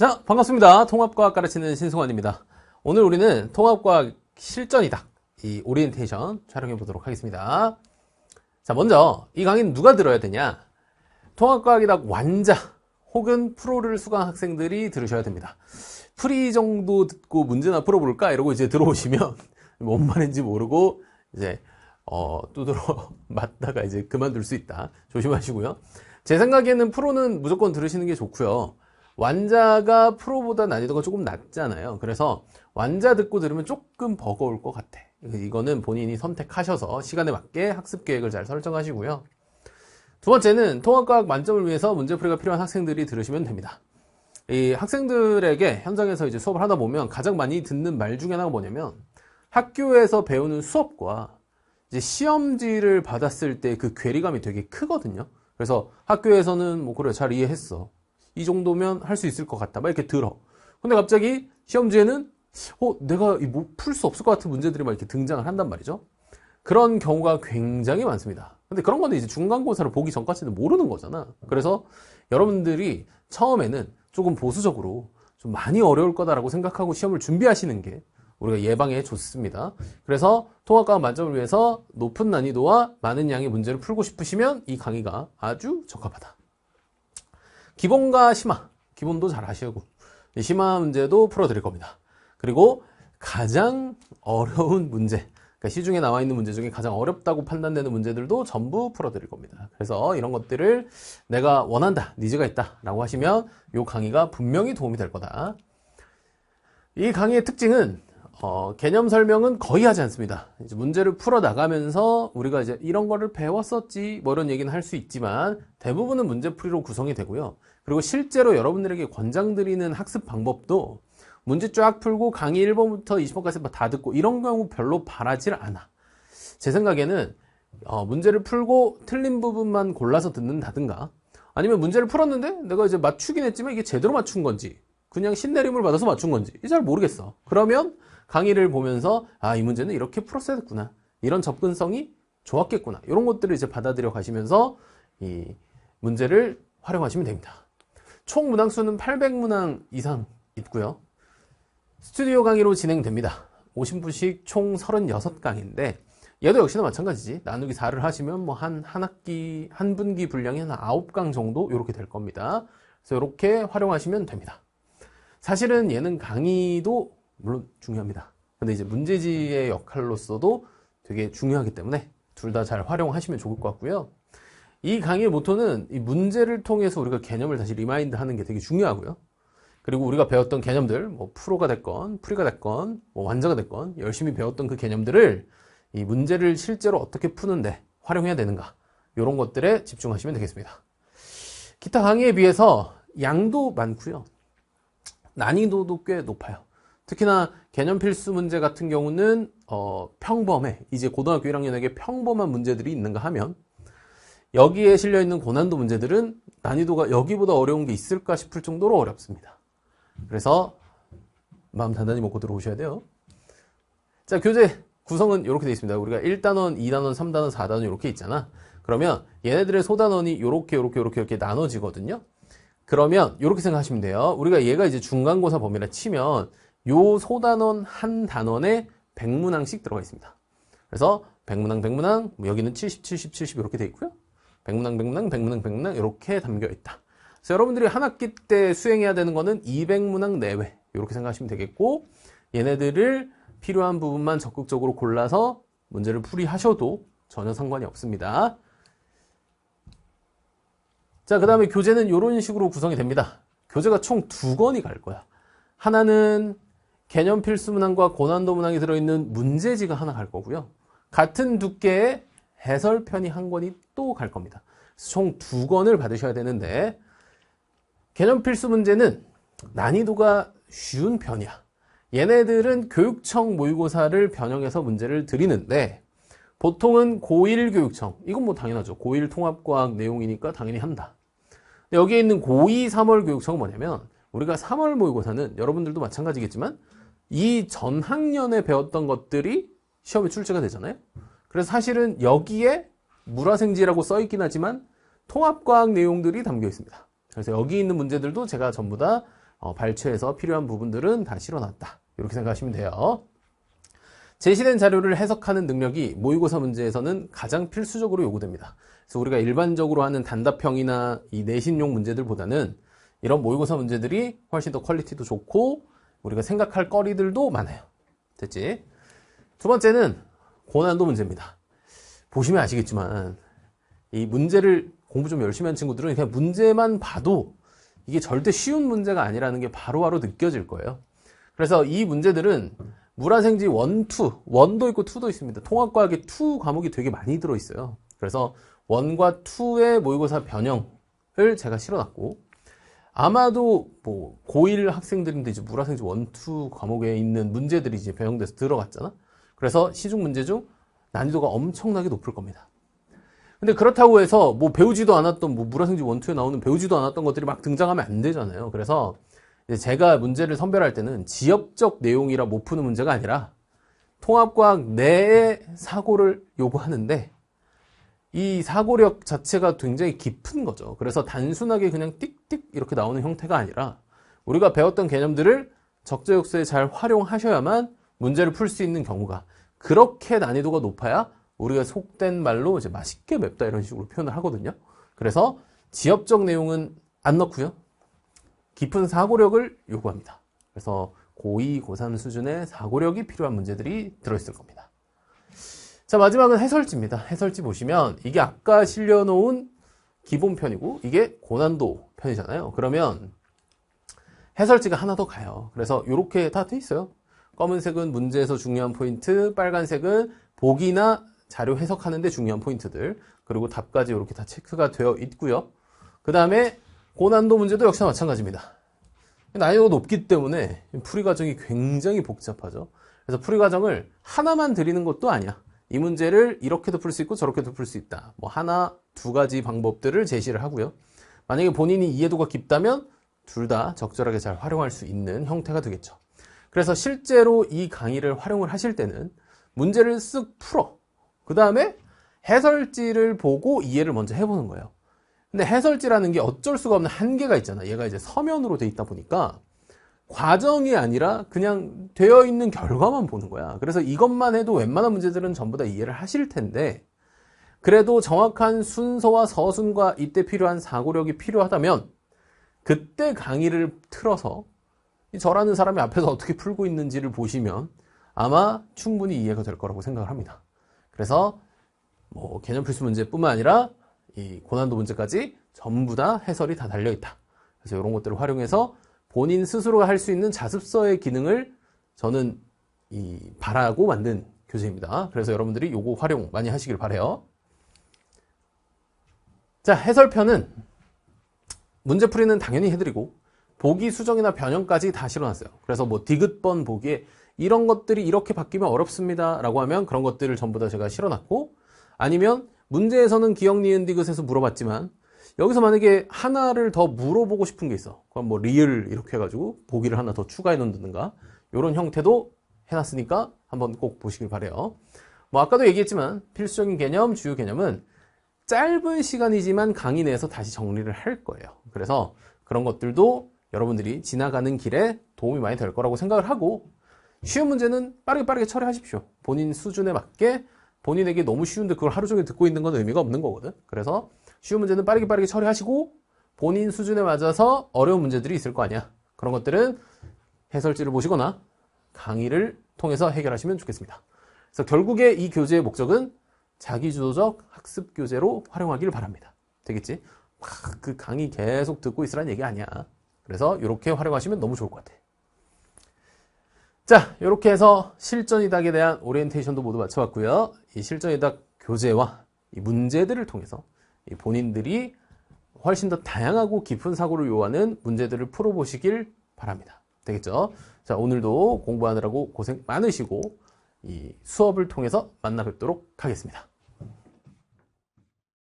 자, 반갑습니다. 통합과학 가르치는 신승환입니다. 오늘 우리는 통합과학 실전이다. 이 오리엔테이션 촬영해 보도록 하겠습니다. 자, 먼저 이 강의는 누가 들어야 되냐? 통합과학이다 완자 혹은 프로를 수강 학생들이 들으셔야 됩니다. 프리 정도 듣고 문제나 풀어볼까? 이러고 이제 들어오시면 뭔 말인지 모르고 이제 어, 두드러 맞다가 이제 그만둘 수 있다. 조심하시고요. 제 생각에는 프로는 무조건 들으시는 게 좋고요. 완자가 프로보다 난이도가 조금 낮잖아요. 그래서 완자 듣고 들으면 조금 버거울 것 같아. 이거는 본인이 선택하셔서 시간에 맞게 학습 계획을 잘 설정하시고요. 두 번째는 통합과학 만점을 위해서 문제풀이가 필요한 학생들이 들으시면 됩니다. 이 학생들에게 현장에서 이제 수업을 하다 보면 가장 많이 듣는 말 중에 하나가 뭐냐면 학교에서 배우는 수업과 이제 시험지를 받았을 때 그 괴리감이 되게 크거든요. 그래서 학교에서는 뭐 그래 잘 이해했어. 이 정도면 할 수 있을 것 같다. 막 이렇게 들어. 근데 갑자기 시험지에는 어, 내가 뭐풀수 없을 것 같은 문제들이 막 이렇게 등장을 한단 말이죠. 그런 경우가 굉장히 많습니다. 근데 그런 건데 이제 중간고사를 보기 전까지는 모르는 거잖아. 그래서 여러분들이 처음에는 조금 보수적으로 좀 많이 어려울 거다라고 생각하고 시험을 준비하시는 게 우리가 예방에 좋습니다. 그래서 통합과 만점을 위해서 높은 난이도와 많은 양의 문제를 풀고 싶으시면 이 강의가 아주 적합하다. 기본과 심화, 기본도 잘 하시고 심화 문제도 풀어드릴 겁니다. 그리고 가장 어려운 문제, 그러니까 시중에 나와 있는 문제 중에 가장 어렵다고 판단되는 문제들도 전부 풀어드릴 겁니다. 그래서 이런 것들을 내가 원한다, 니즈가 있다 라고 하시면 이 강의가 분명히 도움이 될 거다. 이 강의의 특징은 어, 개념 설명은 거의 하지 않습니다. 문제를 풀어 나가면서 우리가 이제 이런 거를 배웠었지 뭐 이런 얘기는 할 수 있지만 대부분은 문제풀이로 구성이 되고요. 그리고 실제로 여러분들에게 권장드리는 학습 방법도 문제 쫙 풀고 강의 1번부터 20번까지 다 듣고 이런 경우 별로 바라질 않아. 제 생각에는 어, 문제를 풀고 틀린 부분만 골라서 듣는다든가 아니면 문제를 풀었는데 내가 이제 맞추긴 했지만 이게 제대로 맞춘 건지 그냥 신내림을 받아서 맞춘 건지 잘 모르겠어. 그러면 강의를 보면서 아 이 문제는 이렇게 풀었어야 됐구나 이런 접근성이 좋았겠구나 이런 것들을 이제 받아들여 가시면서 이 문제를 활용하시면 됩니다. 총 문항 수는 800문항 이상 있고요. 스튜디오 강의로 진행됩니다. 50분씩 총 36강인데 얘도 역시나 마찬가지지. 나누기 4를 하시면 뭐 한 한 학기 한 분기 분량이 한 9강 정도 이렇게 될 겁니다. 그래서 이렇게 활용하시면 됩니다. 사실은 얘는 강의도 물론 중요합니다. 근데 이제 문제지의 역할로서도 되게 중요하기 때문에 둘 다 잘 활용하시면 좋을 것 같고요. 이 강의의 모토는 이 문제를 통해서 우리가 개념을 다시 리마인드 하는 게 되게 중요하고요. 그리고 우리가 배웠던 개념들, 뭐 프로가 됐건, 프리가 됐건, 뭐 완자가 됐건, 열심히 배웠던 그 개념들을 이 문제를 실제로 어떻게 푸는데 활용해야 되는가. 이런 것들에 집중하시면 되겠습니다. 기타 강의에 비해서 양도 많고요. 난이도도 꽤 높아요. 특히나 개념 필수 문제 같은 경우는 어, 평범해 이제 고등학교 1학년에게 평범한 문제들이 있는가 하면 여기에 실려있는 고난도 문제들은 난이도가 여기보다 어려운 게 있을까 싶을 정도로 어렵습니다. 그래서 마음 단단히 먹고 들어오셔야 돼요. 자, 교재 구성은 이렇게 되어 있습니다. 우리가 1단원, 2단원, 3단원, 4단원 이렇게 있잖아. 그러면 얘네들의 소단원이 이렇게 이렇게 이렇게 이렇게 나눠지거든요. 그러면 이렇게 생각하시면 돼요. 우리가 얘가 이제 중간고사 범위라 치면 요 소단원 한 단원에 100문항씩 들어가 있습니다. 그래서 100문항, 100문항, 뭐 여기는 70, 70, 70 이렇게 돼 있고요. 백문항 백문항 백문항 백문항 이렇게 담겨 있다. 그래서 여러분들이 한 학기 때 수행해야 되는 거는 200문항 내외 이렇게 생각하시면 되겠고 얘네들을 필요한 부분만 적극적으로 골라서 문제를 풀이하셔도 전혀 상관이 없습니다. 자, 그 다음에 교재는 이런 식으로 구성이 됩니다. 교재가 총 두 권이 갈 거야. 하나는 개념 필수 문항과 고난도 문항이 들어있는 문제지가 하나 갈 거고요. 같은 두께의 해설편이 한 권이 또 갈 겁니다. 총 두 권을 받으셔야 되는데 개념 필수 문제는 난이도가 쉬운 편이야. 얘네들은 교육청 모의고사를 변형해서 문제를 드리는데 보통은 고1 교육청 이건 뭐 당연하죠. 고1 통합과학 내용이니까 당연히 한다. 근데 여기에 있는 고2 3월 교육청은 뭐냐면 우리가 3월 모의고사는 여러분들도 마찬가지겠지만 이 전 학년에 배웠던 것들이 시험에 출제가 되잖아요. 그래서 사실은 여기에 물화생지라고 써 있긴 하지만 통합과학 내용들이 담겨 있습니다. 그래서 여기 있는 문제들도 제가 전부 다 어, 발췌해서 필요한 부분들은 다 실어놨다. 이렇게 생각하시면 돼요. 제시된 자료를 해석하는 능력이 모의고사 문제에서는 가장 필수적으로 요구됩니다. 그래서 우리가 일반적으로 하는 단답형이나 이 내신용 문제들보다는 이런 모의고사 문제들이 훨씬 더 퀄리티도 좋고 우리가 생각할 거리들도 많아요. 됐지? 두 번째는 고난도 문제입니다. 보시면 아시겠지만 이 문제를 공부 좀 열심히 한 친구들은 그냥 문제만 봐도 이게 절대 쉬운 문제가 아니라는 게 바로바로 느껴질 거예요. 그래서 이 문제들은 물화생지 1, 2, 1도 있고 2도 있습니다. 통합과학에 2 과목이 되게 많이 들어있어요. 그래서 1과 2의 모의고사 변형을 제가 실어놨고 아마도 뭐 고1 학생들인데 이제 물화생지 1, 2 과목에 있는 문제들이 이제 변형돼서 들어갔잖아. 그래서 시중 문제 중 난이도가 엄청나게 높을 겁니다. 근데 그렇다고 해서 뭐 배우지도 않았던 뭐무화생지 원투에 나오는 배우지도 않았던 것들이 막 등장하면 안 되잖아요. 그래서 제가 문제를 선별할 때는 지역적 내용이라 못 푸는 문제가 아니라 통합과학 내에 사고를 요구하는데 이 사고력 자체가 굉장히 깊은 거죠. 그래서 단순하게 그냥 띡띡 이렇게 나오는 형태가 아니라 우리가 배웠던 개념들을 적재역소에 잘 활용하셔야만 문제를 풀 수 있는 경우가 그렇게 난이도가 높아야 우리가 속된 말로 이제 맛있게 맵다 이런 식으로 표현을 하거든요. 그래서 지엽적 내용은 안 넣고요. 깊은 사고력을 요구합니다. 그래서 고2, 고3 수준의 사고력이 필요한 문제들이 들어있을 겁니다. 자, 마지막은 해설지입니다. 해설지 보시면 이게 아까 실려놓은 기본편이고 이게 고난도 편이잖아요. 그러면 해설지가 하나 더 가요. 그래서 이렇게 다 돼 있어요. 검은색은 문제에서 중요한 포인트, 빨간색은 보기나 자료 해석하는데 중요한 포인트들, 그리고 답까지 이렇게 다 체크가 되어 있고요. 그 다음에 고난도 문제도 역시나 마찬가지입니다. 난이도가 높기 때문에 풀이 과정이 굉장히 복잡하죠. 그래서 풀이 과정을 하나만 드리는 것도 아니야. 이 문제를 이렇게도 풀 수 있고 저렇게도 풀 수 있다. 뭐 하나, 두 가지 방법들을 제시를 하고요. 만약에 본인이 이해도가 깊다면 둘 다 적절하게 잘 활용할 수 있는 형태가 되겠죠. 그래서 실제로 이 강의를 활용을 하실 때는 문제를 쓱 풀어. 그 다음에 해설지를 보고 이해를 먼저 해보는 거예요. 근데 해설지라는 게 어쩔 수가 없는 한계가 있잖아. 얘가 이제 서면으로 돼 있다 보니까 과정이 아니라 그냥 되어 있는 결과만 보는 거야. 그래서 이것만 해도 웬만한 문제들은 전부 다 이해를 하실 텐데 그래도 정확한 순서와 서순과 이때 필요한 사고력이 필요하다면 그때 강의를 틀어서 저라는 사람이 앞에서 어떻게 풀고 있는지를 보시면 아마 충분히 이해가 될 거라고 생각을 합니다. 그래서 뭐 개념 필수 문제뿐만 아니라 이 고난도 문제까지 전부 다 해설이 다 달려 있다. 그래서 이런 것들을 활용해서 본인 스스로할 수 있는 자습서의 기능을 저는 이 바라고 만든 교재입니다. 그래서 여러분들이 요거 활용 많이 하시길 바래요. 자, 해설편은 문제 풀이는 당연히 해드리고 보기 수정이나 변형까지 다 실어놨어요. 그래서 뭐 디귿번 보기에 이런 것들이 이렇게 바뀌면 어렵습니다. 라고 하면 그런 것들을 전부 다 제가 실어놨고 아니면 문제에서는 기억, 니은, 디귿에서 물어봤지만 여기서 만약에 하나를 더 물어보고 싶은 게 있어. 그럼 뭐 리을 이렇게 해가지고 보기를 하나 더 추가해 놓는다든가 이런 형태도 해놨으니까 한번 꼭 보시길 바래요. 뭐 아까도 얘기했지만 필수적인 개념, 주요 개념은 짧은 시간이지만 강의 내에서 다시 정리를 할 거예요. 그래서 그런 것들도 여러분들이 지나가는 길에 도움이 많이 될 거라고 생각을 하고 쉬운 문제는 빠르게 빠르게 처리하십시오. 본인 수준에 맞게 본인에게 너무 쉬운데 그걸 하루 종일 듣고 있는 건 의미가 없는 거거든. 그래서 쉬운 문제는 빠르게 빠르게 처리하시고 본인 수준에 맞아서 어려운 문제들이 있을 거 아니야. 그런 것들은 해설지를 보시거나 강의를 통해서 해결하시면 좋겠습니다. 그래서 결국에 이 교재의 목적은 자기주도적 학습 교재로 활용하기를 바랍니다. 되겠지? 막 그 강의 계속 듣고 있으란 얘기 아니야. 그래서 이렇게 활용하시면 너무 좋을 것 같아요. 자, 이렇게 해서 실전이닥에 대한 오리엔테이션도 모두 마쳐봤고요. 이 실전이닥 교재와 이 문제들을 통해서 이 본인들이 훨씬 더 다양하고 깊은 사고를 요하는 문제들을 풀어보시길 바랍니다. 되겠죠? 자, 오늘도 공부하느라고 고생 많으시고 이 수업을 통해서 만나 뵙도록 하겠습니다.